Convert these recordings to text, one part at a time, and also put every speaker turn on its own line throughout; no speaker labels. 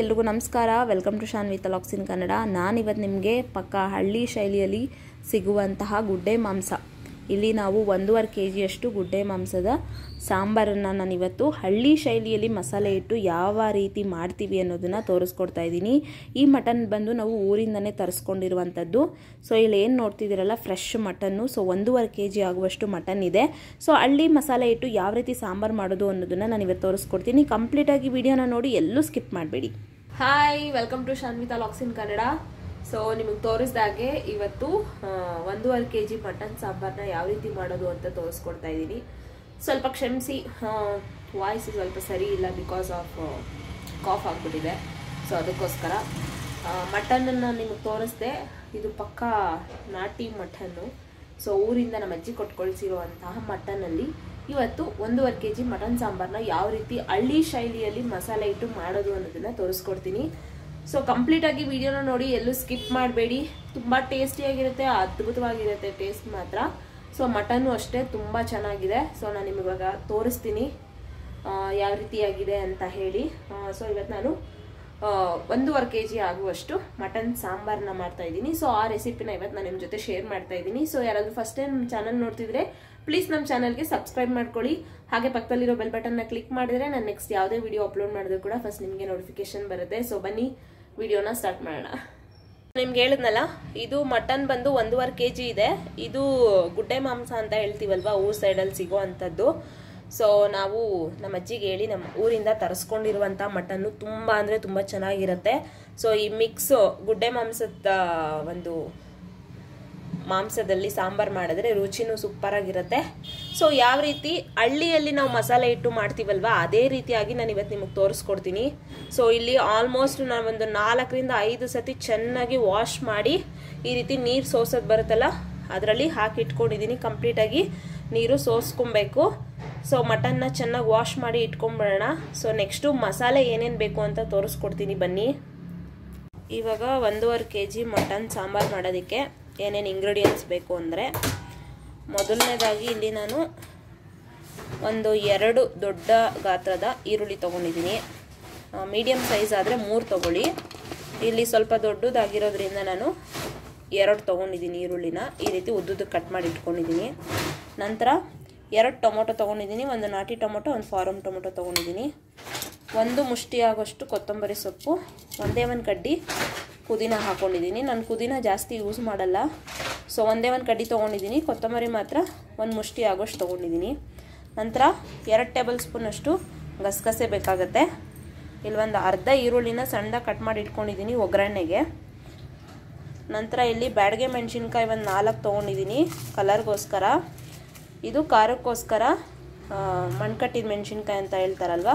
ಎಲ್ರಿಗೂ ನಮಸ್ಕಾರ welcome to with lax in Kannada ನಾನಿವತ್ತು ನಿಮಗೆ ಪಕ್ಕ ಹಳ್ಳಿ ಶೈಲಿಯಲ್ಲಿ ಸಿಗುವಂತಹ ಗುಡ್ಡೆ ಮಾಂಸ ಇಲ್ಲಿ ನಾವು ಒಂದೂವರೆ ಕೆ ಜಿಯಷ್ಟು ಗುಡ್ಡೆ ಮಾಂಸದ ಸಾಂಬಾರನ್ನು ಇವತ್ತು ಹಳ್ಳಿ ಶೈಲಿಯಲ್ಲಿ ಮಸಾಲೆ ಇಟ್ಟು ಯಾವ ರೀತಿ ಮಾಡ್ತೀವಿ ಅನ್ನೋದನ್ನು ತೋರಿಸ್ಕೊಡ್ತಾ ಇದ್ದೀನಿ ಈ ಮಟನ್ ಬಂದು ನಾವು ಊರಿಂದನೇ ತರಿಸ್ಕೊಂಡಿರುವಂಥದ್ದು ಸೊ ಇಲ್ಲಿ ಏನು ನೋಡ್ತಿದ್ದೀರಲ್ಲ ಫ್ರೆಶ್ ಮಟನ್ನು ಸೊ ಒಂದೂವರೆ ಕೆ ಜಿ ಆಗುವಷ್ಟು ಮಟನ್ ಇದೆ ಸೊ ಹಳ್ಳಿ ಮಸಾಲೆ ಇಟ್ಟು ಯಾವ ರೀತಿ ಸಾಂಬಾರು ಮಾಡೋದು ಅನ್ನೋದನ್ನು ಇವತ್ತು ತೋರಿಸ್ಕೊಡ್ತೀನಿ ಕಂಪ್ಲೀಟಾಗಿ ವಿಡಿಯೋನ ನೋಡಿ ಎಲ್ಲೂ ಸ್ಕಿಪ್ ಮಾಡಬೇಡಿ hi welcome to Shanvitha locks in Kannada so ನಿಮಗೆ ತೋರಿಸಿದಾಗೆ ಇವತ್ತು ಒಂದೂವರೆ ಕೆ ಜಿ ಮಟನ್ ಸಾಂಬಾರನ್ನ ಯಾವ ರೀತಿ ಮಾಡೋದು ಅಂತ ತೋರಿಸ್ಕೊಡ್ತಾ ಇದ್ದೀನಿ ಸ್ವಲ್ಪ ಕ್ಷಮಿಸಿ ವಾಯ್ಸ್ ಸ್ವಲ್ಪ ಸರಿ ಇಲ್ಲ ಬಿಕಾಸ್ ಆಫ್ ಕಾಫ್ ಆಗಿಬಿಟ್ಟಿದೆ ಸೊ ಅದಕ್ಕೋಸ್ಕರ ಮಟನನ್ನು ನಿಮಗೆ ತೋರಿಸ್ದೆ ಇದು ಪಕ್ಕ ನಾಟಿ ಮಟನ್ನು ಸೊ ಊರಿಂದ ನಮ್ಮ ಅಜ್ಜಿ ಕೊಟ್ಕೊಳ್ಸಿರುವಂತಹ ಮಟನಲ್ಲಿ ಇವತ್ತು ಒಂದೂವರೆ ಕೆ ಜಿ ಮಟನ್ ಸಾಂಬಾರನ್ನ ಯಾವ ರೀತಿ ಹಳ್ಳಿ ಶೈಲಿಯಲ್ಲಿ ಮಸಾಲೆ ಇಟ್ಟು ಮಾಡೋದು ಅನ್ನೋದನ್ನು ತೋರಿಸ್ಕೊಡ್ತೀನಿ ಸೊ ಕಂಪ್ಲೀಟಾಗಿ ವಿಡಿಯೋನ ನೋಡಿ ಎಲ್ಲೂ ಸ್ಕಿಪ್ ಮಾಡಬೇಡಿ ತುಂಬ ಟೇಸ್ಟಿಯಾಗಿರುತ್ತೆ ಅದ್ಭುತವಾಗಿರುತ್ತೆ ಟೇಸ್ಟ್ ಮಾತ್ರ ಸೊ ಮಟನು ಅಷ್ಟೇ ತುಂಬ ಚೆನ್ನಾಗಿದೆ ಸೊ ನಾನು ನಿಮಗಿವಾಗ ತೋರಿಸ್ತೀನಿ ಯಾವ ರೀತಿಯಾಗಿದೆ ಅಂತ ಹೇಳಿ ಸೊ ಇವತ್ತು ನಾನು ಒಂದೂವರೆ ಕೆ ಜಿ ಆಗುವಷ್ಟು ಮಟನ್ ಸಾಂಬಾರನ್ನ ಇದ್ದೀನಿ ಸೊ ಆ ರೆಸಿಪಿನ ಇವತ್ತು ನಾನು ನಿಮ್ಮ ಜೊತೆ ಶೇರ್ ಮಾಡ್ತಾ ಇದ್ದೀನಿ ಸೊ ಯಾರಾದರೂ ಫಸ್ಟ್ ಟೈಮ್ ನಮ್ಮ ಚಾನಲ್ ನೋಡ್ತಿದ್ರೆ ಪ್ಲೀಸ್ ನಮ್ಮ ಚಾನಲ್ಗೆ ಸಬ್ಸ್ಕ್ರೈಬ್ ಮಾಡ್ಕೊಳ್ಳಿ ಹಾಗೆ ಪಕ್ಕದಲ್ಲಿರೋ ಬೆಲ್ ಬಟನ್ನ ಕ್ಲಿಕ್ ಮಾಡಿದರೆ ನಾನು ನೆಕ್ಸ್ಟ್ ಯಾವುದೇ ವಿಡಿಯೋ ಅಪ್ಲೋಡ್ ಮಾಡಿದ್ರು ಕೂಡ ಫಸ್ಟ್ ನಿಮಗೆ ನೋಟಿಫಿಕೇಶನ್ ಬರುತ್ತೆ ಸೊ ಬನ್ನಿ ವಿಡಿಯೋನ ಸ್ಟಾರ್ಟ್ ಮಾಡೋಣ ನಿಮ್ಗೆ ಹೇಳಿದ್ನಲ್ಲ ಇದು ಮಟನ್ ಬಂದು ಒಂದೂವರೆ ಕೆ ಜಿ ಇದೆ ಇದು ಗುಡ್ಡೆ ಮಾಂಸ ಅಂತ ಹೇಳ್ತೀವಲ್ವ ಊರ್ ಸೈಡಲ್ಲಿ ಸಿಗೋ ಅಂಥದ್ದು ಸೊ ನಾವು ನಮ್ಮ ಅಜ್ಜಿಗೆ ಹೇಳಿ ನಮ್ಮ ಊರಿಂದ ತರಿಸ್ಕೊಂಡಿರುವಂಥ ಮಟನ್ನು ತುಂಬ ಅಂದರೆ ತುಂಬ ಚೆನ್ನಾಗಿರುತ್ತೆ ಸೊ ಈ ಮಿಕ್ಸು ಗುಡ್ಡೆ ಮಾಂಸದ ಒಂದು ಮಾಂಸದಲ್ಲಿ ಸಾಂಬಾರು ಮಾಡಿದ್ರೆ ರುಚಿನೂ ಸೂಪರಾಗಿರುತ್ತೆ ಸೊ ಯಾವ ರೀತಿ ಹಳ್ಳಿಯಲ್ಲಿ ನಾವು ಮಸಾಲೆ ಇಟ್ಟು ಮಾಡ್ತೀವಲ್ವಾ ಅದೇ ರೀತಿಯಾಗಿ ನಾನು ಇವತ್ತು ನಿಮಗೆ ತೋರಿಸ್ಕೊಡ್ತೀನಿ ಸೊ ಇಲ್ಲಿ ಆಲ್ಮೋಸ್ಟ್ ನಾನೊಂದು ನಾಲ್ಕರಿಂದ ಐದು ಸತಿ ಚೆನ್ನಾಗಿ ವಾಶ್ ಮಾಡಿ ಈ ರೀತಿ ನೀರು ಸೋಸೋದು ಬರುತ್ತಲ್ಲ ಅದರಲ್ಲಿ ಹಾಕಿ ಇಟ್ಕೊಂಡಿದ್ದೀನಿ ಕಂಪ್ಲೀಟಾಗಿ ನೀರು ಸೋಸ್ಕೊಬೇಕು ಸೊ ಮಟನ್ನ ಚೆನ್ನಾಗಿ ವಾಶ್ ಮಾಡಿ ಇಟ್ಕೊಂಬಿಡೋಣ ಸೊ ನೆಕ್ಸ್ಟು ಮಸಾಲೆ ಏನೇನು ಬೇಕು ಅಂತ ತೋರಿಸ್ಕೊಡ್ತೀನಿ ಬನ್ನಿ ಇವಾಗ ಒಂದೂವರೆ ಕೆ ಜಿ ಮಟನ್ ಸಾಂಬಾರು ಮಾಡೋದಕ್ಕೆ ಏನೇನು ಇಂಗ್ರೀಡಿಯೆಂಟ್ಸ್ ಬೇಕು ಅಂದರೆ ಮೊದಲನೇದಾಗಿ ಇಲ್ಲಿ ನಾನು ಒಂದು ಎರಡು ದೊಡ್ಡ ಗಾತ್ರದ ಈರುಳ್ಳಿ ತೊಗೊಂಡಿದ್ದೀನಿ ಮೀಡಿಯಮ್ ಸೈಜ್ ಆದರೆ ಮೂರು ತೊಗೊಳ್ಳಿ ಇಲ್ಲಿ ಸ್ವಲ್ಪ ದೊಡ್ಡದಾಗಿರೋದ್ರಿಂದ ನಾನು ಎರಡು ತೊಗೊಂಡಿದ್ದೀನಿ ಈರುಳ್ಳಿನ ಈ ರೀತಿ ಉದ್ದುದಕ್ಕೆ ಕಟ್ ಮಾಡಿ ಇಟ್ಕೊಂಡಿದ್ದೀನಿ ನಂತರ ಎರಡು ಟೊಮೊಟೊ ತೊಗೊಂಡಿದ್ದೀನಿ ಒಂದು ನಾಟಿ ಟೊಮೊಟೊ ಒಂದು ಫಾರಮ್ ಟೊಮೊಟೊ ತೊಗೊಂಡಿದ್ದೀನಿ ಒಂದು ಮುಷ್ಟಿ ಆಗೋಷ್ಟು ಕೊತ್ತಂಬರಿ ಸೊಪ್ಪು ಒಂದೇ ಒಂದು ಕಡ್ಡಿ ಪುದೀನ ಹಾಕ್ಕೊಂಡಿದ್ದೀನಿ ನಾನು ಪುದೀನ ಜಾಸ್ತಿ ಯೂಸ್ ಮಾಡಲ್ಲ ಸೊ ಒಂದೇ ಒಂದು ಕಡ್ಡಿ ತೊಗೊಂಡಿದ್ದೀನಿ ಕೊತ್ತಂಬರಿ ಮಾತ್ರ ಒಂದು ಮುಷ್ಟಿ ಆಗೋಷ್ಟು ತೊಗೊಂಡಿದ್ದೀನಿ ನಂತರ ಎರಡು ಟೇಬಲ್ ಸ್ಪೂನಷ್ಟು ಗಸಗಸೆ ಬೇಕಾಗುತ್ತೆ ಇಲ್ಲೊಂದು ಅರ್ಧ ಈರುಳ್ಳಿನ ಸಣ್ಣದಾಗಿ ಕಟ್ ಮಾಡಿ ಇಟ್ಕೊಂಡಿದ್ದೀನಿ ಒಗ್ಗರಣೆಗೆ ನಂತರ ಇಲ್ಲಿ ಬ್ಯಾಡಿಗೆ ಮೆಣಸಿನ್ಕಾಯಿ ಒಂದು ನಾಲ್ಕು ತೊಗೊಂಡಿದ್ದೀನಿ ಕಲರ್ಗೋಸ್ಕರ ಇದು ಖಾರಕ್ಕೋಸ್ಕರ ಮಣ್ಕಟ್ಟಿದ ಮೆಣಸಿನ್ಕಾಯಿ ಅಂತ ಹೇಳ್ತಾರಲ್ವ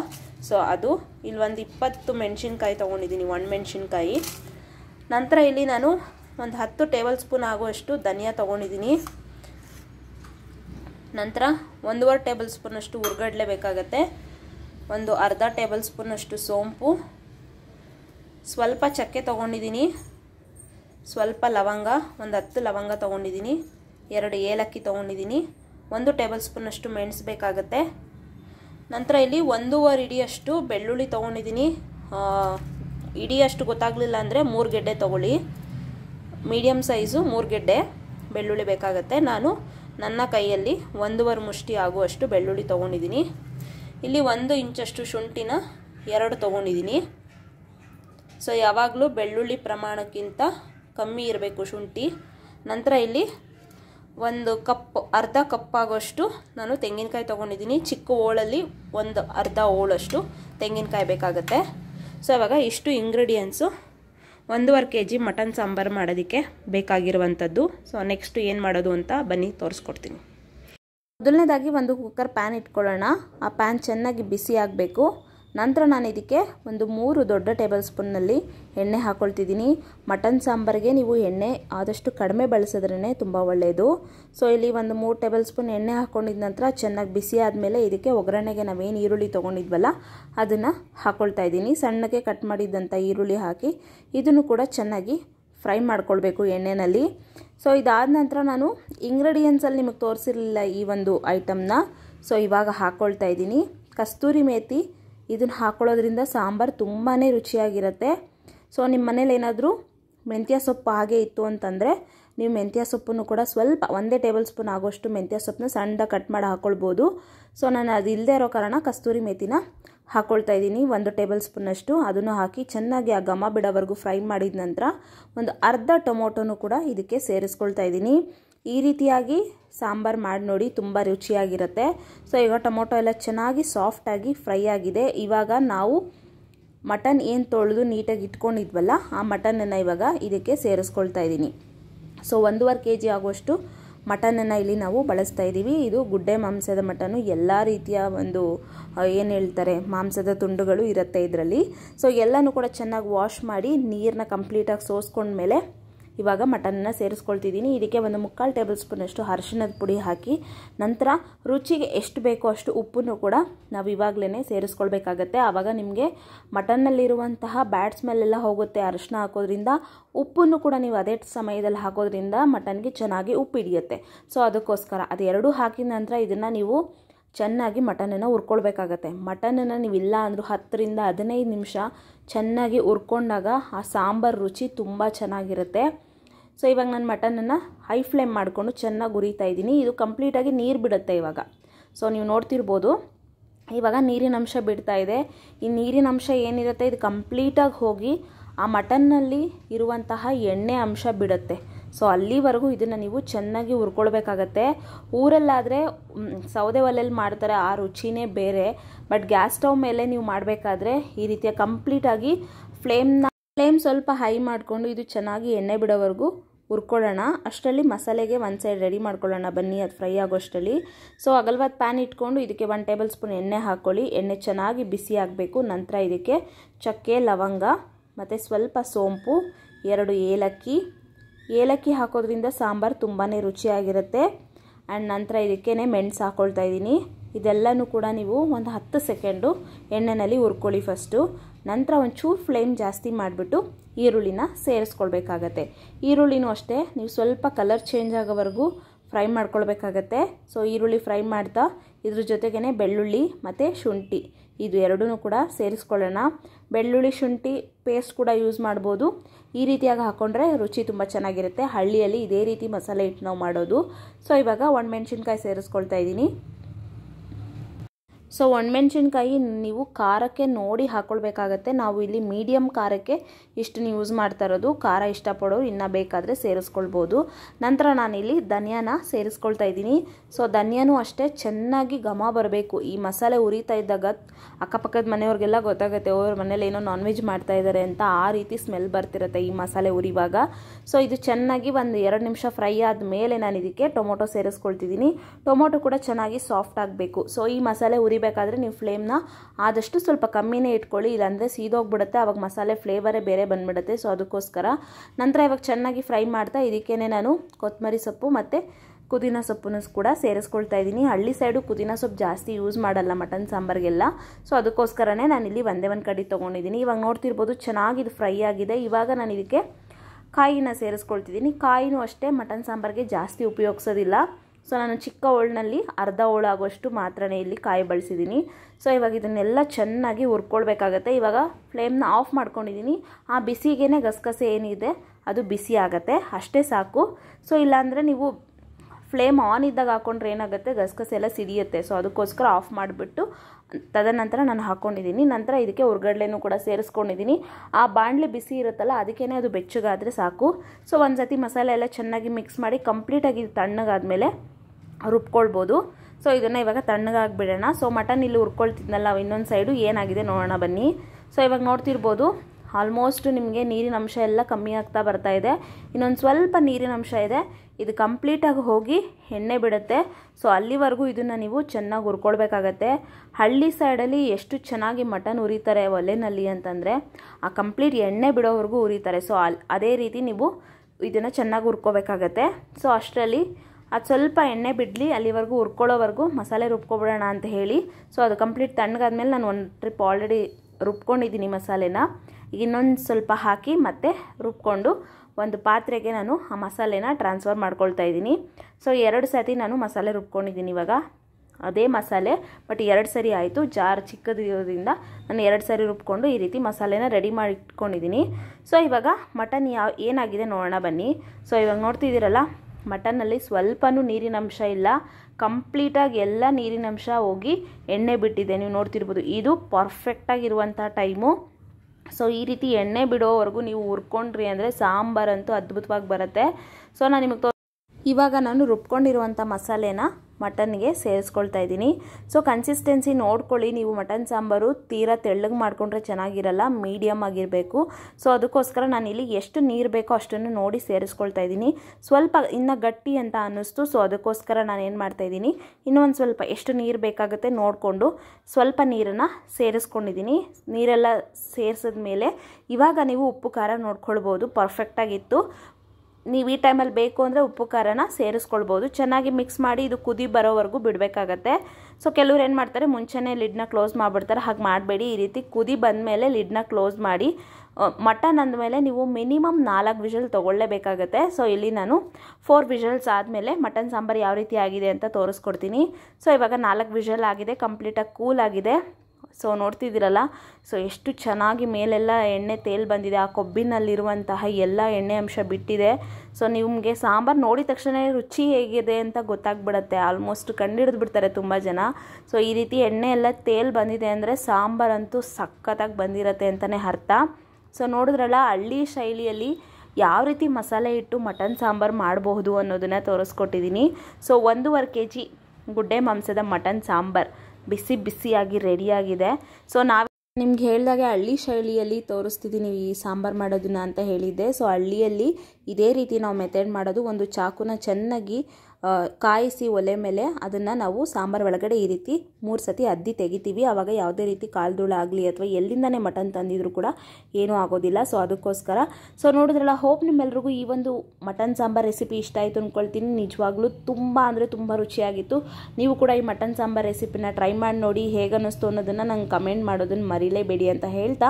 ಸೊ ಅದು ಇಲ್ಲಿ ಒಂದು ಇಪ್ಪತ್ತು ಮೆಣಸಿನ್ಕಾಯಿ ತೊಗೊಂಡಿದ್ದೀನಿ ಒಣ ಮೆಣಸಿನ್ಕಾಯಿ ನಂತರ ಇಲ್ಲಿ ನಾನು ಒಂದು ಹತ್ತು ಟೇಬಲ್ ಸ್ಪೂನ್ ಆಗುವಷ್ಟು ಧನಿಯಾ ತೊಗೊಂಡಿದ್ದೀನಿ ನಂತರ ಒಂದೂವರೆ ಟೇಬಲ್ ಸ್ಪೂನಷ್ಟು ಉರ್ಗಡ್ಲೆ ಬೇಕಾಗತ್ತೆ ಒಂದು ಅರ್ಧ ಟೇಬಲ್ ಸ್ಪೂನಷ್ಟು ಸೋಂಪು ಸ್ವಲ್ಪ ಚಕ್ಕೆ ತೊಗೊಂಡಿದ್ದೀನಿ ಸ್ವಲ್ಪ ಲವಂಗ ಒಂದು ಹತ್ತು ಲವಂಗ ತೊಗೊಂಡಿದ್ದೀನಿ ಎರಡು ಏಲಕ್ಕಿ ತೊಗೊಂಡಿದ್ದೀನಿ ಒಂದು ಟೇಬಲ್ ಸ್ಪೂನಷ್ಟು ಮೆಣಸು ಬೇಕಾಗತ್ತೆ ನಂತರ ಇಲ್ಲಿ ಒಂದೂವರೆ ಇಡಿಯಷ್ಟು ಬೆಳ್ಳುಳ್ಳಿ ತೊಗೊಂಡಿದ್ದೀನಿ ಇಡಿಯಷ್ಟು ಗೊತ್ತಾಗಲಿಲ್ಲ ಅಂದರೆ ಮೂರು ಗೆಡ್ಡೆ ತೊಗೊಳ್ಳಿ ಮೀಡಿಯಮ್ ಸೈಜು ಮೂರು ಬೆಳ್ಳುಳ್ಳಿ ಬೇಕಾಗತ್ತೆ ನಾನು ನನ್ನ ಕೈಯಲ್ಲಿ ಒಂದೂವರೆ ಮುಷ್ಟಿ ಆಗುವಷ್ಟು ಬೆಳ್ಳುಳ್ಳಿ ತೊಗೊಂಡಿದ್ದೀನಿ ಇಲ್ಲಿ ಒಂದು ಇಂಚಷ್ಟು ಶುಂಠಿನ ಎರಡು ತೊಗೊಂಡಿದ್ದೀನಿ ಸೊ ಯಾವಾಗಲೂ ಬೆಳ್ಳುಳ್ಳಿ ಪ್ರಮಾಣಕ್ಕಿಂತ ಕಮ್ಮಿ ಇರಬೇಕು ಶುಂಠಿ ನಂತರ ಇಲ್ಲಿ ಒಂದು ಕಪ್ ಅರ್ಧ ಕಪ್ಪಾಗುವಷ್ಟು ನಾನು ತೆಂಗಿನಕಾಯಿ ತೊಗೊಂಡಿದ್ದೀನಿ ಚಿಕ್ಕ ಓಳಲ್ಲಿ ಒಂದು ಅರ್ಧ ಓಳಷ್ಟು ತೆಂಗಿನಕಾಯಿ ಬೇಕಾಗುತ್ತೆ ಸೊ ಇವಾಗ ಇಷ್ಟು ಇಂಗ್ರೀಡಿಯೆಂಟ್ಸು ಒಂದೂವರೆ ಕೆ ಜಿ ಮಟನ್ ಸಾಂಬಾರು ಮಾಡೋದಕ್ಕೆ ಬೇಕಾಗಿರುವಂಥದ್ದು ಸೊ ನೆಕ್ಸ್ಟು ಏನು ಮಾಡೋದು ಅಂತ ಬನ್ನಿ ತೋರಿಸ್ಕೊಡ್ತೀನಿ ಮೊದಲನೇದಾಗಿ ಒಂದು ಕುಕ್ಕರ್ ಪ್ಯಾನ್ ಇಟ್ಕೊಳ್ಳೋಣ ಆ ಪ್ಯಾನ್ ಚೆನ್ನಾಗಿ ಬಿಸಿ ಆಗಬೇಕು ನಂತರ ನಾನು ಇದಕ್ಕೆ ಒಂದು ಮೂರು ದೊಡ್ಡ ಟೇಬಲ್ ಸ್ಪೂನ್ನಲ್ಲಿ ಎಣ್ಣೆ ಹಾಕ್ಕೊಳ್ತಿದ್ದೀನಿ ಮಟನ್ ಸಾಂಬಾರಿಗೆ ನೀವು ಎಣ್ಣೆ ಆದಷ್ಟು ಕಡಿಮೆ ಬಳಸಿದ್ರೇ ತುಂಬ ಒಳ್ಳೆಯದು ಸೊ ಇಲ್ಲಿ ಒಂದು ಮೂರು ಟೇಬಲ್ ಸ್ಪೂನ್ ಎಣ್ಣೆ ಹಾಕ್ಕೊಂಡಿದ್ದ ನಂತರ ಚೆನ್ನಾಗಿ ಬಿಸಿ ಆದಮೇಲೆ ಇದಕ್ಕೆ ಒಗ್ಗರಣೆಗೆ ನಾವೇನು ಈರುಳ್ಳಿ ತೊಗೊಂಡಿದ್ವಲ್ಲ ಅದನ್ನು ಹಾಕ್ಕೊಳ್ತಾ ಇದ್ದೀನಿ ಸಣ್ಣಗೆ ಕಟ್ ಮಾಡಿದ್ದಂಥ ಈರುಳ್ಳಿ ಹಾಕಿ ಇದನ್ನು ಕೂಡ ಚೆನ್ನಾಗಿ ಫ್ರೈ ಮಾಡ್ಕೊಳ್ಬೇಕು ಎಣ್ಣೆಯಲ್ಲಿ ಸೊ ಇದಾದ ನಂತರ ನಾನು ಇಂಗ್ರೀಡಿಯೆಂಟ್ಸಲ್ಲಿ ನಿಮಗೆ ತೋರಿಸಿರಲಿಲ್ಲ ಈ ಒಂದು ಐಟಮ್ನ ಸೊ ಇವಾಗ ಹಾಕ್ಕೊಳ್ತಾ ಇದ್ದೀನಿ ಕಸ್ತೂರಿ ಮೇತಿ ಇದನ್ನು ಹಾಕೊಳ್ಳೋದ್ರಿಂದ ಸಾಂಬಾರು ತುಂಬಾ ರುಚಿಯಾಗಿರುತ್ತೆ ಸೊ ನಿಮ್ಮ ಮನೇಲಿ ಏನಾದರೂ ಮೆಂತ್ಯ ಸೊಪ್ಪು ಹಾಗೆ ಇತ್ತು ಅಂತಂದರೆ ನೀವು ಮೆಂತ್ಯ ಸೊಪ್ಪನ್ನು ಕೂಡ ಸ್ವಲ್ಪ ಒಂದೇ ಟೇಬಲ್ ಸ್ಪೂನ್ ಆಗೋಷ್ಟು ಮೆಂತ್ಯ ಸೊಪ್ಪನ್ನ ಸಣ್ಣದಾಗಿ ಕಟ್ ಮಾಡಿ ಹಾಕ್ಕೊಳ್ಬೋದು ಸೊ ನಾನು ಅದು ಇಲ್ಲದೆ ಇರೋ ಕಾರಣ ಕಸ್ತೂರಿ ಮೇಥಿನ ಹಾಕ್ಕೊಳ್ತಾ ಇದ್ದೀನಿ ಒಂದು ಟೇಬಲ್ ಸ್ಪೂನಷ್ಟು ಅದನ್ನು ಹಾಕಿ ಚೆನ್ನಾಗಿ ಆ ಘಮ ಬಿಡೋವರೆಗೂ ಫ್ರೈ ಮಾಡಿದ ನಂತರ ಒಂದು ಅರ್ಧ ಟೊಮೊಟೊನು ಕೂಡ ಇದಕ್ಕೆ ಸೇರಿಸ್ಕೊಳ್ತಾ ಇದ್ದೀನಿ ಈ ರೀತಿಯಾಗಿ ಸಾಂಬಾರು ಮಾಡಿ ನೋಡಿ ತುಂಬ ರುಚಿಯಾಗಿರುತ್ತೆ ಸೊ ಈಗ ಟೊಮೊಟೊ ಎಲ್ಲ ಚೆನ್ನಾಗಿ ಸಾಫ್ಟಾಗಿ ಫ್ರೈ ಆಗಿದೆ ಇವಾಗ ನಾವು ಮಟನ್ ಏನು ತೊಳೆದು ನೀಟಾಗಿ ಇಟ್ಕೊಂಡಿದ್ವಲ್ಲ ಆ ಮಟನನ್ನು ಇವಾಗ ಇದಕ್ಕೆ ಸೇರಿಸ್ಕೊಳ್ತಾ ಇದ್ದೀನಿ ಸೊ ಒಂದೂವರೆ ಕೆ ಜಿ ಆಗುವಷ್ಟು ಮಟನನ್ನು ಇಲ್ಲಿ ನಾವು ಬಳಸ್ತಾ ಇದ್ದೀವಿ ಇದು ಗುಡ್ಡೆ ಮಾಂಸದ ಮಟನು ಎಲ್ಲ ರೀತಿಯ ಒಂದು ಏನು ಹೇಳ್ತಾರೆ ಮಾಂಸದ ತುಂಡುಗಳು ಇರುತ್ತೆ ಇದರಲ್ಲಿ ಸೊ ಎಲ್ಲನೂ ಕೂಡ ಚೆನ್ನಾಗಿ ವಾಶ್ ಮಾಡಿ ನೀರನ್ನ ಕಂಪ್ಲೀಟಾಗಿ ಸೋಸ್ಕೊಂಡ್ಮೇಲೆ ಇವಾಗ ಮಟನನ್ನು ಸೇರಿಸ್ಕೊಳ್ತಿದ್ದೀನಿ ಇದಕ್ಕೆ ಒಂದು ಮುಕ್ಕಾಲು ಟೇಬಲ್ ಸ್ಪೂನಷ್ಟು ಅರಿಶಿಣದ ಪುಡಿ ಹಾಕಿ ನಂತರ ರುಚಿಗೆ ಎಷ್ಟು ಬೇಕೋ ಅಷ್ಟು ಉಪ್ಪನ್ನು ಕೂಡ ನಾವು ಇವಾಗಲೇ ಸೇರಿಸ್ಕೊಳ್ಬೇಕಾಗತ್ತೆ ಆವಾಗ ನಿಮಗೆ ಮಟನ್ನಲ್ಲಿರುವಂತಹ ಬ್ಯಾಡ್ ಸ್ಮೆಲ್ಲೆಲ್ಲ ಹೋಗುತ್ತೆ ಅರಶಿನ ಹಾಕೋದ್ರಿಂದ ಉಪ್ಪನ್ನು ಕೂಡ ನೀವು ಅದೇ ಸಮಯದಲ್ಲಿ ಹಾಕೋದ್ರಿಂದ ಮಟನ್ಗೆ ಚೆನ್ನಾಗಿ ಉಪ್ಪು ಹಿಡಿಯುತ್ತೆ ಸೊ ಅದಕ್ಕೋಸ್ಕರ ಅದೆರಡೂ ಹಾಕಿದ ನಂತರ ಇದನ್ನು ನೀವು ಚೆನ್ನಾಗಿ ಮಟನನ್ನು ಹುರ್ಕೊಳ್ಬೇಕಾಗತ್ತೆ ಮಟನನ್ನು ನೀವು ಇಲ್ಲ ಅಂದರೂ ಹತ್ತರಿಂದ ಹದಿನೈದು ನಿಮಿಷ ಚೆನ್ನಾಗಿ ಹುರ್ಕೊಂಡಾಗ ಆ ಸಾಂಬಾರು ರುಚಿ ತುಂಬ ಚೆನ್ನಾಗಿರುತ್ತೆ ಸೊ ಇವಾಗ ನಾನು ಮಟನನ್ನು ಹೈ ಫ್ಲೇಮ್ ಮಾಡಿಕೊಂಡು ಚೆನ್ನಾಗಿ ಹುರಿತಾ ಇದ್ದೀನಿ ಇದು ಕಂಪ್ಲೀಟಾಗಿ ನೀರು ಬಿಡುತ್ತೆ ಇವಾಗ ಸೊ ನೀವು ನೋಡ್ತಿರ್ಬೋದು ಇವಾಗ ನೀರಿನ ಅಂಶ ಬಿಡ್ತಾ ಇದೆ ಈ ನೀರಿನ ಅಂಶ ಏನಿರುತ್ತೆ ಇದು ಕಂಪ್ಲೀಟಾಗಿ ಹೋಗಿ ಆ ಮಟನ್ನಲ್ಲಿ ಇರುವಂತಹ ಎಣ್ಣೆ ಅಂಶ ಬಿಡುತ್ತೆ ಸೊ ಅಲ್ಲಿವರೆಗೂ ಇದನ್ನು ನೀವು ಚೆನ್ನಾಗಿ ಹುರ್ಕೊಳ್ಬೇಕಾಗತ್ತೆ ಊರಲ್ಲಾದರೆ ಸೌದೆ ಒಲೆಯಲ್ಲಿ ಮಾಡ್ತಾರೆ ಆ ರುಚಿನೇ ಬೇರೆ ಬಟ್ ಗ್ಯಾಸ್ ಸ್ಟವ್ ಮೇಲೆ ನೀವು ಮಾಡಬೇಕಾದ್ರೆ ಈ ರೀತಿಯ ಕಂಪ್ಲೀಟಾಗಿ ಫ್ಲೇಮ್ನ ಫ್ಲೇಮ್ ಸ್ವಲ್ಪ ಹೈ ಮಾಡಿಕೊಂಡು ಇದು ಚೆನ್ನಾಗಿ ಎಣ್ಣೆ ಬಿಡೋವರೆಗೂ ಹುರ್ಕೊಳ್ಳೋಣ ಅಷ್ಟರಲ್ಲಿ ಮಸಾಲೆಗೆ ಒಂದು ಸೈಡ್ ರೆಡಿ ಮಾಡ್ಕೊಳ್ಳೋಣ ಬನ್ನಿ ಅದು ಫ್ರೈ ಆಗೋಷ್ಟರಲ್ಲಿ ಸೊ ಅಗಲ್ವಾದ ಪ್ಯಾನ್ ಇಟ್ಕೊಂಡು ಇದಕ್ಕೆ ಒನ್ ಟೇಬಲ್ ಸ್ಪೂನ್ ಎಣ್ಣೆ ಹಾಕ್ಕೊಳ್ಳಿ ಎಣ್ಣೆ ಚೆನ್ನಾಗಿ ಬಿಸಿ ಆಗಬೇಕು ನಂತರ ಇದಕ್ಕೆ ಚಕ್ಕೆ ಲವಂಗ ಮತ್ತು ಸ್ವಲ್ಪ ಸೋಂಪು ಎರಡು ಏಲಕ್ಕಿ ಏಲಕ್ಕಿ ಹಾಕೋದ್ರಿಂದ ಸಾಂಬಾರು ತುಂಬಾ ರುಚಿಯಾಗಿರುತ್ತೆ ಆ್ಯಂಡ್ ನಂತರ ಇದಕ್ಕೇ ಮೆಣಸು ಹಾಕೊಳ್ತಾ ಇದ್ದೀನಿ ಇದೆಲ್ಲನೂ ಕೂಡ ನೀವು ಒಂದು ಹತ್ತು ಸೆಕೆಂಡು ಎಣ್ಣೆಯಲ್ಲಿ ಹುರ್ಕೊಳ್ಳಿ ಫಸ್ಟು ನಂತರ ಒಂಚೂರು ಫ್ಲೇಮ್ ಜಾಸ್ತಿ ಮಾಡಿಬಿಟ್ಟು ಈರುಳ್ಳಿನ ಸೇರಿಸ್ಕೊಳ್ಬೇಕಾಗತ್ತೆ ಈರುಳ್ಳಿನೂ ಅಷ್ಟೇ ನೀವು ಸ್ವಲ್ಪ ಕಲರ್ ಚೇಂಜ್ ಆಗೋವರೆಗೂ ಫ್ರೈ ಮಾಡ್ಕೊಳ್ಬೇಕಾಗತ್ತೆ ಸೊ ಈರುಳ್ಳಿ ಫ್ರೈ ಮಾಡ್ತಾ ಇದ್ರ ಜೊತೆಗೇ ಬೆಳ್ಳುಳ್ಳಿ ಮತ್ತು ಶುಂಠಿ ಇದು ಎರಡೂ ಕೂಡ ಸೇರಿಸ್ಕೊಳ್ಳೋಣ ಬೆಳ್ಳುಳ್ಳಿ ಶುಂಠಿ ಪೇಸ್ಟ್ ಕೂಡ ಯೂಸ್ ಮಾಡ್ಬೋದು ಈ ರೀತಿಯಾಗಿ ಹಾಕ್ಕೊಂಡ್ರೆ ರುಚಿ ತುಂಬ ಚೆನ್ನಾಗಿರುತ್ತೆ ಹಳ್ಳಿಯಲ್ಲಿ ಇದೇ ರೀತಿ ಮಸಾಲೆ ಹಿಟ್ಟು ನಾವು ಮಾಡೋದು ಸೊ ಇವಾಗ ಮೆಣಸಿನ್ಕಾಯಿ ಸೇರಿಸ್ಕೊಳ್ತಾ ಇದ್ದೀನಿ ಸೊ ಒಣಮೆಣ್ಸಿನ್ಕಾಯಿ ನೀವು ಖಾರಕ್ಕೆ ನೋಡಿ ಹಾಕ್ಕೊಳ್ಬೇಕಾಗತ್ತೆ ನಾವು ಇಲ್ಲಿ ಮೀಡಿಯಂ ಖಾರಕ್ಕೆ ಇಷ್ಟನ್ನು ಯೂಸ್ ಮಾಡ್ತಾ ಇರೋದು ಖಾರ ಇಷ್ಟಪಡೋರು ಇನ್ನೂ ಬೇಕಾದರೆ ಸೇರಿಸ್ಕೊಳ್ಬೋದು ನಂತರ ನಾನಿಲ್ಲಿ ಧನಿಯಾನ ಸೇರಿಸ್ಕೊಳ್ತಾ ಇದ್ದೀನಿ ಸೊ ಧನಿಯಾನೂ ಅಷ್ಟೇ ಚೆನ್ನಾಗಿ ಘಮ ಬರಬೇಕು ಈ ಮಸಾಲೆ ಉರಿತಾ ಇದ್ದಾಗ ಅಕ್ಕಪಕ್ಕದ ಮನೆಯವ್ರಿಗೆಲ್ಲ ಗೊತ್ತಾಗುತ್ತೆ ಅವ್ರ ಮನೇಲಿ ಏನೋ ನಾನ್ ವೆಜ್ ಮಾಡ್ತಾ ಇದ್ದಾರೆ ಅಂತ ಆ ರೀತಿ ಸ್ಮೆಲ್ ಬರ್ತಿರುತ್ತೆ ಈ ಮಸಾಲೆ ಉರಿವಾಗ ಸೊ ಇದು ಚೆನ್ನಾಗಿ ಒಂದು ಎರಡು ನಿಮಿಷ ಫ್ರೈ ಆದ ಮೇಲೆ ನಾನು ಇದಕ್ಕೆ ಟೊಮೊಟೊ ಸೇರಿಸ್ಕೊಳ್ತಿದ್ದೀನಿ ಟೊಮೊಟೊ ಕೂಡ ಚೆನ್ನಾಗಿ ಸಾಫ್ಟ್ ಆಗಬೇಕು ಸೊ ಈ ಮಸಾಲೆ ಉರಿ ಬೇಕಾದರೆ ನೀವು ಫ್ಲೇಮ್ನ ಆದಷ್ಟು ಸ್ವಲ್ಪ ಕಮ್ಮಿನೇ ಇಟ್ಕೊಳ್ಳಿ ಇಲ್ಲಾಂದರೆ ಸೀದೋಗ್ಬಿಡುತ್ತೆ ಆವಾಗ ಮಸಾಲೆ ಫ್ಲೇವರೇ ಬೇರೆ ಬಂದುಬಿಡುತ್ತೆ ಸೊ ಅದಕ್ಕೋಸ್ಕರ ನಂತರ ಇವಾಗ ಚೆನ್ನಾಗಿ ಫ್ರೈ ಮಾಡ್ತಾ ಇದಕ್ಕೇ ನಾನು ಕೊತ್ತಂಬರಿ ಸೊಪ್ಪು ಮತ್ತು ಪುದೀನ ಸೊಪ್ಪನ್ನು ಕೂಡ ಸೇರಿಸ್ಕೊಳ್ತಾ ಇದ್ದೀನಿ ಹಳ್ಳಿ ಸೈಡು ಪುದೀನ ಸೊಪ್ಪು ಜಾಸ್ತಿ ಯೂಸ್ ಮಾಡಲ್ಲ ಮಟನ್ ಸಾಂಬಾರಿಗೆಲ್ಲ ಸೊ ಅದಕ್ಕೋಸ್ಕರನೇ ನಾನಿಲ್ಲಿ ಒಂದೇ ಒಂದು ಕಡೆ ತೊಗೊಂಡಿದ್ದೀನಿ ಇವಾಗ ನೋಡ್ತಿರ್ಬೋದು ಚೆನ್ನಾಗಿದು ಫ್ರೈ ಆಗಿದೆ ಇವಾಗ ನಾನು ಇದಕ್ಕೆ ಕಾಯಿನ ಸೇರಿಸ್ಕೊಳ್ತಿದ್ದೀನಿ ಕಾಯಿನೂ ಅಷ್ಟೇ ಮಟನ್ ಸಾಂಬಾರಿಗೆ ಜಾಸ್ತಿ ಉಪಯೋಗಿಸೋದಿಲ್ಲ ಸೊ ನಾನು ಚಿಕ್ಕ ಹೋಳ್ನಲ್ಲಿ ಅರ್ಧ ಹೋಳಾಗುವಷ್ಟು ಮಾತ್ರನೇ ಇಲ್ಲಿ ಕಾಯಿ ಬಳಸಿದ್ದೀನಿ ಸೊ ಇವಾಗ ಇದನ್ನೆಲ್ಲ ಚೆನ್ನಾಗಿ ಹುರ್ಕೊಳ್ಬೇಕಾಗತ್ತೆ ಇವಾಗ ಫ್ಲೇಮ್ನ ಆಫ್ ಮಾಡ್ಕೊಂಡಿದ್ದೀನಿ ಆ ಬಿಸಿಗೇನೆ ಗಸಗಸೆ ಏನಿದೆ ಅದು ಬಿಸಿ ಆಗುತ್ತೆ ಅಷ್ಟೇ ಸಾಕು ಸೊ ಇಲ್ಲಾಂದರೆ ನೀವು ಫ್ಲೇಮ್ ಆನ್ ಇದ್ದಾಗ ಹಾಕೊಂಡ್ರೆ ಏನಾಗುತ್ತೆ ಗಸಗಸೆ ಎಲ್ಲ ಸಿಡಿಯುತ್ತೆ ಸೊ ಅದಕ್ಕೋಸ್ಕರ ಆಫ್ ಮಾಡಿಬಿಟ್ಟು ತದನಂತರ ನಾನು ಹಾಕ್ಕೊಂಡಿದ್ದೀನಿ ನಂತರ ಇದಕ್ಕೆ ಉರ್ಗಡ್ಲೆನೂ ಕೂಡ ಸೇರಿಸ್ಕೊಂಡಿದ್ದೀನಿ ಆ ಬಾಣಲೆ ಬಿಸಿ ಇರುತ್ತಲ್ಲ ಅದಕ್ಕೇ ಅದು ಬೆಚ್ಚಗಾದರೆ ಸಾಕು ಸೊ ಒಂದು ಸತಿ ಮಸಾಲೆ ಎಲ್ಲ ಚೆನ್ನಾಗಿ ಮಿಕ್ಸ್ ಮಾಡಿ ಕಂಪ್ಲೀಟಾಗಿ ಇದು ತಣ್ಣಗಾದಮೇಲೆ ರುಬ್ಕೊಳ್ಬೋದು ಸೊ ಇದನ್ನು ಇವಾಗ ತಣ್ಣಗಾಗಿಬಿಡೋಣ ಸೊ ಮಟನ್ ಇಲ್ಲಿ ಹುರ್ಕೊಳ್ತಿದ್ನಲ್ಲ ಇನ್ನೊಂದು ಸೈಡು ಏನಾಗಿದೆ ನೋಡೋಣ ಬನ್ನಿ ಸೊ ಇವಾಗ ನೋಡ್ತಿರ್ಬೋದು ಆಲ್ಮೋಸ್ಟ್ ನಿಮಗೆ ನೀರಿನ ಅಂಶ ಎಲ್ಲ ಕಮ್ಮಿ ಆಗ್ತಾ ಬರ್ತಾ ಇದೆ ಇನ್ನೊಂದು ಸ್ವಲ್ಪ ನೀರಿನ ಅಂಶ ಇದೆ ಇದು ಕಂಪ್ಲೀಟಾಗಿ ಹೋಗಿ ಎಣ್ಣೆ ಬಿಡುತ್ತೆ ಸೊ ಅಲ್ಲಿವರೆಗೂ ಇದನ್ನು ನೀವು ಚೆನ್ನಾಗಿ ಹುರ್ಕೊಳ್ಬೇಕಾಗತ್ತೆ ಹಳ್ಳಿ ಸೈಡಲ್ಲಿ ಎಷ್ಟು ಚೆನ್ನಾಗಿ ಮಟನ್ ಉರಿತಾರೆ ಒಲೆನಲ್ಲಿ ಅಂತಂದರೆ ಆ ಕಂಪ್ಲೀಟ್ ಎಣ್ಣೆ ಬಿಡೋವರೆಗೂ ಉರಿತಾರೆ ಸೊ ಅಲ್ಲಿ ಅದೇ ರೀತಿ ನೀವು ಇದನ್ನು ಚೆನ್ನಾಗಿ ಹುರ್ಕೋಬೇಕಾಗತ್ತೆ ಸೊ ಅಷ್ಟರಲ್ಲಿ ಅದು ಸ್ವಲ್ಪ ಎಣ್ಣೆ ಬಿಡಲಿ ಅಲ್ಲಿವರೆಗೂ ಹುರ್ಕೊಳ್ಳೋವರೆಗೂ ಮಸಾಲೆ ರುಬ್ಕೊಬಿಡೋಣ ಅಂತ ಹೇಳಿ ಸೊ ಅದು ಕಂಪ್ಲೀಟ್ ತಣ್ಣಗಾದ್ಮೇಲೆ ನಾನು ಒಂದು ಟ್ರಿಪ್ ಆಲ್ರೆಡಿ ರುಬ್ಕೊಂಡಿದ್ದೀನಿ ಮಸಾಲೆನ ಇನ್ನೊಂದು ಸ್ವಲ್ಪ ಹಾಕಿ ಮತ್ತೆ ರುಬ್ಕೊಂಡು ಒಂದು ಪಾತ್ರೆಗೆ ನಾನು ಆ ಮಸಾಲೆನ ಟ್ರಾನ್ಸ್ಫರ್ ಮಾಡ್ಕೊಳ್ತಾ ಇದ್ದೀನಿ ಸೊ ಎರಡು ಸತಿ ನಾನು ಮಸಾಲೆ ರುಬ್ಕೊಂಡಿದ್ದೀನಿ ಇವಾಗ ಅದೇ ಮಸಾಲೆ ಬಟ್ ಎರಡು ಸರಿ ಆಯಿತು ಜಾರ್ ಚಿಕ್ಕದಿರೋದ್ರಿಂದ ನಾನು ಎರಡು ಸರಿ ರುಬ್ಕೊಂಡು ಈ ರೀತಿ ಮಸಾಲೆನ ರೆಡಿ ಮಾಡಿ ಇಟ್ಕೊಂಡಿದ್ದೀನಿ ಸೊ ಇವಾಗ ಮಟನ್ ಯಾವ ಏನಾಗಿದೆ ನೋಡೋಣ ಬನ್ನಿ ಸೊ ಇವಾಗ ನೋಡ್ತಿದ್ದೀರಲ್ಲ ಮಟನ್ನಲ್ಲಿ ಸ್ವಲ್ಪನೂ ನೀರಿನಂಶ ಇಲ್ಲ ಕಂಪ್ಲೀಟಾಗಿ ಎಲ್ಲ ನೀರಿನಂಶ ಹೋಗಿ ಎಣ್ಣೆ ಬಿಟ್ಟಿದೆ ನೀವು ನೋಡ್ತಿರ್ಬೋದು ಇದು ಪರ್ಫೆಕ್ಟಾಗಿರುವಂಥ ಟೈಮು ಸೊ ಈ ರೀತಿ ಎಣ್ಣೆ ಬಿಡೋವರೆಗೂ ನೀವು ಹುರ್ಕೊಂಡ್ರಿ ಅಂದರೆ ಸಾಂಬಾರಂತೂ ಅದ್ಭುತವಾಗಿ ಬರುತ್ತೆ ಸೊ ನಾನು ನಿಮಗೆ ಇವಾಗ ನಾನು ರುಬ್ಕೊಂಡಿರುವಂಥ ಮಸಾಲೆನ ಮಟನ್ಗೆ ಸೇರಿಸ್ಕೊಳ್ತಾ ಇದ್ದೀನಿ ಸೊ ಕನ್ಸಿಸ್ಟೆನ್ಸಿ ನೋಡ್ಕೊಳ್ಳಿ ನೀವು ಮಟನ್ ಸಾಂಬಾರು ತೀರಾ ತೆಳ್ಳಗೆ ಮಾಡಿಕೊಂಡ್ರೆ ಚೆನ್ನಾಗಿರಲ್ಲ ಮೀಡಿಯಮ್ ಆಗಿರಬೇಕು ಸೊ ಅದಕ್ಕೋಸ್ಕರ ನಾನು ಇಲ್ಲಿ ಎಷ್ಟು ನೀರು ಬೇಕೋ ಅಷ್ಟನ್ನು ನೋಡಿ ಸೇರಿಸ್ಕೊಳ್ತಾ ಇದ್ದೀನಿ ಸ್ವಲ್ಪ ಇನ್ನು ಗಟ್ಟಿ ಅಂತ ಅನ್ನಿಸ್ತು ಸೊ ಅದಕ್ಕೋಸ್ಕರ ನಾನು ಏನು ಮಾಡ್ತಾಯಿದ್ದೀನಿ ಇನ್ನೊಂದು ಸ್ವಲ್ಪ ಎಷ್ಟು ನೀರು ಬೇಕಾಗುತ್ತೆ ನೋಡಿಕೊಂಡು ಸ್ವಲ್ಪ ನೀರನ್ನು ಸೇರಿಸ್ಕೊಂಡಿದ್ದೀನಿ ನೀರೆಲ್ಲ ಸೇರಿಸಿದ ಮೇಲೆ ಇವಾಗ ನೀವು ಉಪ್ಪು ಖಾರ ನೋಡ್ಕೊಳ್ಬೋದು ಪರ್ಫೆಕ್ಟಾಗಿತ್ತು ನೀವು ಈ ಟೈಮಲ್ಲಿ ಬೇಕು ಅಂದರೆ ಉಪ್ಪು ಖಾರನ ಸೇರಿಸ್ಕೊಳ್ಬೋದು ಚೆನ್ನಾಗಿ ಮಿಕ್ಸ್ ಮಾಡಿ ಇದು ಕುದಿ ಬರೋವರೆಗೂ ಬಿಡಬೇಕಾಗತ್ತೆ ಸೊ ಕೆಲವ್ರು ಏನು ಮಾಡ್ತಾರೆ ಮುಂಚೆನೇ ಲಿಡ್ನ ಕ್ಲೋಸ್ ಮಾಡಿಬಿಡ್ತಾರೆ ಹಾಗೆ ಮಾಡಬೇಡಿ ಈ ರೀತಿ ಕುದಿ ಬಂದಮೇಲೆ ಲಿಡ್ನ ಕ್ಲೋಸ್ ಮಾಡಿ ಮಟನ್ ಅಂದಮೇಲೆ ನೀವು ಮಿನಿಮಮ್ ನಾಲ್ಕು ವಿಷಲ್ ತೊಗೊಳ್ಳೇಬೇಕಾಗತ್ತೆ ಸೊ ಇಲ್ಲಿ ನಾನು ಫೋರ್ ವಿಷಲ್ಸ್ ಆದಮೇಲೆ ಮಟನ್ ಸಾಂಬಾರು ಯಾವ ರೀತಿ ಆಗಿದೆ ಅಂತ ತೋರಿಸ್ಕೊಡ್ತೀನಿ ಸೊ ಇವಾಗ ನಾಲ್ಕು ವಿಷಲ್ ಆಗಿದೆ ಕಂಪ್ಲೀಟಾಗಿ ಕೂಲ್ ಆಗಿದೆ ಸೊ ನೋಡ್ತಿದ್ದೀರಲ್ಲ ಸೊ ಎಷ್ಟು ಚೆನ್ನಾಗಿ ಮೇಲೆಲ್ಲ ಎಣ್ಣೆ ತೇಲ್ ಬಂದಿದೆ ಆ ಕೊಬ್ಬಿನಲ್ಲಿರುವಂತಹ ಎಲ್ಲ ಎಣ್ಣೆ ಅಂಶ ಬಿಟ್ಟಿದೆ ಸೊ ನಿಮಗೆ ಸಾಂಬಾರು ನೋಡಿದ ತಕ್ಷಣ ರುಚಿ ಹೇಗಿದೆ ಅಂತ ಗೊತ್ತಾಗ್ಬಿಡತ್ತೆ ಆಲ್ಮೋಸ್ಟ್ ಕಂಡು ಬಿಡ್ತಾರೆ ತುಂಬ ಜನ ಸೊ ಈ ರೀತಿ ಎಣ್ಣೆ ಎಲ್ಲ ತೇಲ್ ಬಂದಿದೆ ಅಂದರೆ ಸಾಂಬಾರಂತೂ ಸಖತ್ತಾಗಿ ಬಂದಿರತ್ತೆ ಅಂತಲೇ ಅರ್ಥ ಸೊ ನೋಡಿದ್ರಲ್ಲ ಹಳ್ಳಿ ಶೈಲಿಯಲ್ಲಿ ಯಾವ ರೀತಿ ಮಸಾಲೆ ಇಟ್ಟು ಮಟನ್ ಸಾಂಬಾರು ಮಾಡಬಹುದು ಅನ್ನೋದನ್ನು ತೋರಿಸ್ಕೊಟ್ಟಿದ್ದೀನಿ ಸೊ ಒಂದೂವರೆ ಕೆ ಜಿ ಗುಡ್ಡೆ ಮಾಂಸದ ಮಟನ್ ಸಾಂಬಾರು ಬಿಸಿ ಬಿಸಿಯಾಗಿ ರೆಡಿಯಾಗಿದೆ ಸೊ ನಾವು ನಿಮ್ಗೆ ಹೇಳಿದಾಗೆ ಹಳ್ಳಿ ಶೈಲಿಯಲ್ಲಿ ತೋರಿಸ್ತಿದ್ದೀನಿ ಈ ಸಾಂಬಾರು ಮಾಡೋದನ್ನ ಅಂತ ಹೇಳಿದ್ದೆ ಸೊ ಹಳ್ಳಿಯಲ್ಲಿ ಇದೇ ರೀತಿ ನಾವು ಮೆಥಡ್ ಮಾಡೋದು ಒಂದು ಚಾಕುನ ಚೆನ್ನಾಗಿ ಕಾಯಿಸಿ ಒಲೆ ಮೇಲೆ ಅದನ್ನು ನಾವು ಸಾಂಬಾರು ಒಳಗಡೆ ಈ ರೀತಿ ಮೂರು ಸತಿ ಅದ್ದಿ ತೆಗಿತೀವಿ ಆವಾಗ ಯಾವುದೇ ರೀತಿ ಕಾಲ್ದೂಳು ಆಗಲಿ ಅಥವಾ ಎಲ್ಲಿಂದನೇ ಮಟನ್ ತಂದಿದ್ರು ಕೂಡ ಏನೂ ಆಗೋದಿಲ್ಲ ಸೊ ಅದಕ್ಕೋಸ್ಕರ ಸೊ ನೋಡಿದ್ರಲ್ಲ ಹೋಪ್ ನಿಮ್ಮೆಲ್ರಿಗೂ ಈ ಒಂದು ಮಟನ್ ಸಾಂಬಾರು ರೆಸಿಪಿ ಇಷ್ಟ ಆಯಿತು ಅಂದ್ಕೊಳ್ತೀನಿ ನಿಜವಾಗ್ಲೂ ತುಂಬ ಅಂದರೆ ತುಂಬ ರುಚಿಯಾಗಿತ್ತು ನೀವು ಕೂಡ ಈ ಮಟನ್ ಸಾಂಬಾರು ರೆಸಿಪಿನ ಟ್ರೈ ಮಾಡಿ ನೋಡಿ ಹೇಗೆ ಅನ್ನಿಸ್ತು ಅನ್ನೋದನ್ನು ನಂಗೆ ಕಮೆಂಟ್ ಮಾಡೋದನ್ನು ಮರಿಲೇಬೇಡಿ ಅಂತ ಹೇಳ್ತಾ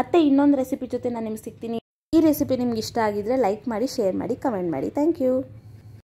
ಮತ್ತೆ ಇನ್ನೊಂದು ರೆಸಿಪಿ ಜೊತೆ ನಾನು ನಿಮ್ಗೆ ಸಿಗ್ತೀನಿ ಈ ರೆಸಿಪಿ ನಿಮ್ಗೆ ಇಷ್ಟ ಆಗಿದ್ರೆ ಲೈಕ್ ಮಾಡಿ ಶೇರ್ ಮಾಡಿ ಕಮೆಂಟ್ ಮಾಡಿ ಥ್ಯಾಂಕ್ ಯು